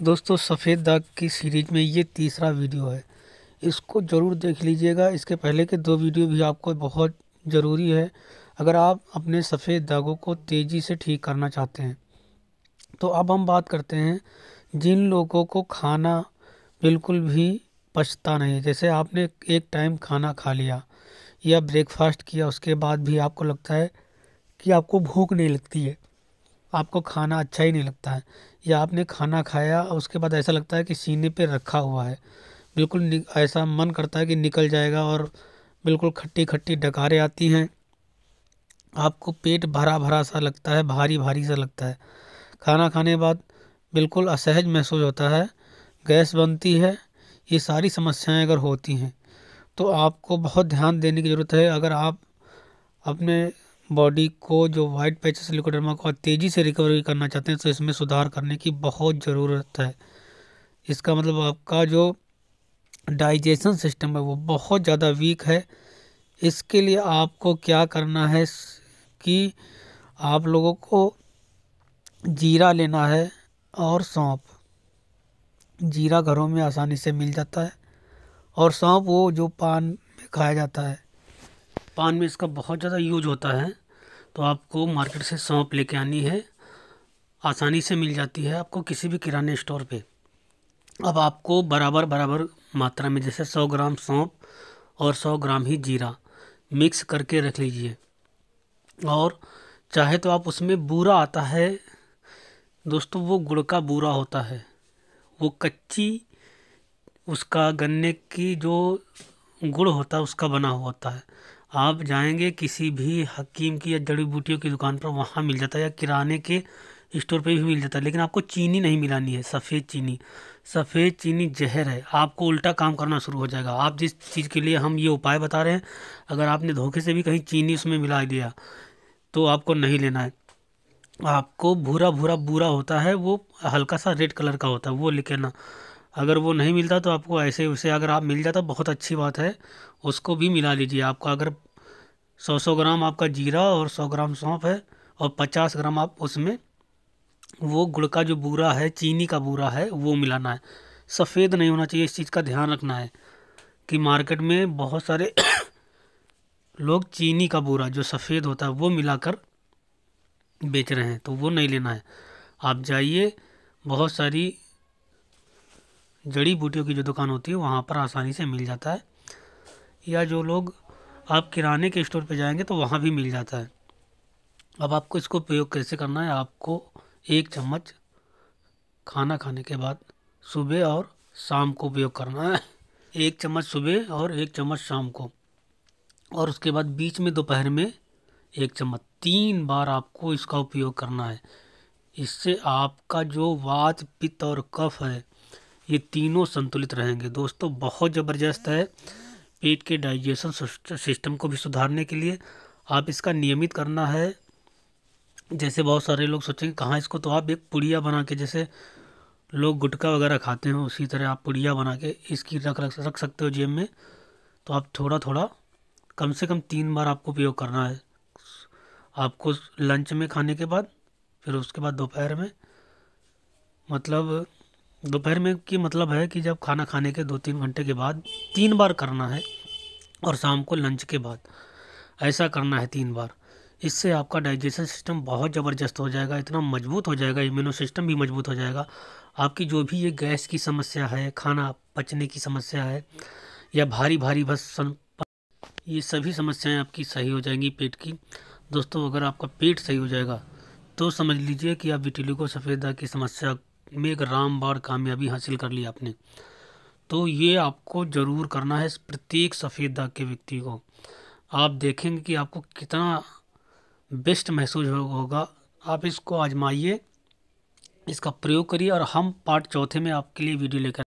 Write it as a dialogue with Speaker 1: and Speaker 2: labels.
Speaker 1: दोस्तों सफ़ेद दाग की सीरीज़ में ये तीसरा वीडियो है इसको ज़रूर देख लीजिएगा इसके पहले के दो वीडियो भी आपको बहुत ज़रूरी है अगर आप अपने सफ़ेद दागों को तेज़ी से ठीक करना चाहते हैं तो अब हम बात करते हैं जिन लोगों को खाना बिल्कुल भी पछता नहीं जैसे आपने एक टाइम खाना खा लिया या ब्रेकफास्ट किया उसके बाद भी आपको लगता है कि आपको भूख नहीं लगती है आपको खाना अच्छा ही नहीं लगता है या आपने खाना खाया और उसके बाद ऐसा लगता है कि सीने पे रखा हुआ है बिल्कुल ऐसा मन करता है कि निकल जाएगा और बिल्कुल खट्टी खट्टी डकारें आती हैं आपको पेट भरा भरा सा लगता है भारी भारी सा लगता है खाना खाने के बाद बिल्कुल असहज महसूस होता है गैस बनती है ये सारी समस्याएं अगर होती हैं तो आपको बहुत ध्यान देने की ज़रूरत है अगर आप अपने बॉडी को जो वाइट पैच सिलिकोडर्मा को तेज़ी से रिकवरी करना चाहते हैं तो इसमें सुधार करने की बहुत ज़रूरत है इसका मतलब आपका जो डाइजेशन सिस्टम है वो बहुत ज़्यादा वीक है इसके लिए आपको क्या करना है कि आप लोगों को जीरा लेना है और सौंप जीरा घरों में आसानी से मिल जाता है और सौंप वो जो पान में खाया जाता है पान में इसका बहुत ज़्यादा यूज होता है तो आपको मार्केट से सौंप लेके आनी है आसानी से मिल जाती है आपको किसी भी किराने स्टोर पे अब आपको बराबर बराबर मात्रा में जैसे सौ ग्राम सौंप और सौ ग्राम ही जीरा मिक्स करके रख लीजिए और चाहे तो आप उसमें बूरा आता है दोस्तों वो गुड़ का बूरा होता है वो कच्ची उसका गन्ने की जो गुड़ होता है उसका बना हुआ होता है आप जाएंगे किसी भी हकीम की या जड़ी बूटियों की दुकान पर वहाँ मिल जाता है या किराने के स्टोर पे भी मिल जाता है लेकिन आपको चीनी नहीं मिलानी है सफ़ेद चीनी सफ़ेद चीनी जहर है आपको उल्टा काम करना शुरू हो जाएगा आप जिस चीज़ के लिए हम ये उपाय बता रहे हैं अगर आपने धोखे से भी कहीं चीनी उसमें मिला दिया तो आपको नहीं लेना है आपको भूरा भूरा बूरा होता है वो हल्का सा रेड कलर का होता है वो लेके ना अगर वो नहीं मिलता तो आपको ऐसे उसे अगर आप मिल जाता बहुत अच्छी बात है उसको भी मिला लीजिए आपका अगर सौ सौ ग्राम आपका जीरा और सौ ग्राम सौंफ है और पचास ग्राम आप उसमें वो गुड़ का जो बूरा है चीनी का बूरा है वो मिलाना है सफ़ेद नहीं होना चाहिए इस चीज़ का ध्यान रखना है कि मार्केट में बहुत सारे लोग चीनी का बूरा जो सफ़ेद होता है वो मिलाकर बेच रहे हैं तो वो नहीं लेना है आप जाइए बहुत सारी जड़ी बूटियों की जो दुकान होती है वहाँ पर आसानी से मिल जाता है या जो लोग आप किराने के स्टोर पर जाएंगे तो वहाँ भी मिल जाता है अब आपको इसको प्रयोग कैसे करना है आपको एक चम्मच खाना खाने के बाद सुबह और शाम को उपयोग करना है एक चम्मच सुबह और एक चम्मच शाम को और उसके बाद बीच में दोपहर में एक चम्मच तीन बार आपको इसका उपयोग करना है इससे आपका जो वात पित्त और कफ है ये तीनों संतुलित रहेंगे दोस्तों बहुत ज़बरदस्त है पेट के डाइजेशन सिस्टम को भी सुधारने के लिए आप इसका नियमित करना है जैसे बहुत सारे लोग सोचेंगे कहाँ इसको तो आप एक पुड़िया बना के जैसे लोग गुटखा वगैरह खाते हैं उसी तरह आप पुड़िया बना के इसकी रख रख रख सकते हो जेब में तो आप थोड़ा थोड़ा कम से कम तीन बार आपको उपयोग करना है आपको लंच में खाने के बाद फिर उसके बाद दोपहर में मतलब दोपहर में की मतलब है कि जब खाना खाने के दो तीन घंटे के बाद तीन बार करना है और शाम को लंच के बाद ऐसा करना है तीन बार इससे आपका डाइजेशन सिस्टम बहुत ज़बरदस्त हो जाएगा इतना मजबूत हो जाएगा इम्यूनो सिस्टम भी मजबूत हो जाएगा आपकी जो भी ये गैस की समस्या है खाना पचने की समस्या है या भारी भारी बस ये सभी समस्याएं आपकी सही हो जाएंगी पेट की दोस्तों अगर आपका पेट सही हो जाएगा तो समझ लीजिए कि आप विटिलिको सफ़ेदा की समस्या में एक रामबार कामयाबी हासिल कर ली आपने तो ये आपको ज़रूर करना है प्रत्येक सफ़ेद दाग के व्यक्ति को आप देखेंगे कि आपको कितना बेस्ट महसूस होगा आप इसको आजमाइए इसका प्रयोग करिए और हम पार्ट चौथे में आपके लिए वीडियो लेकर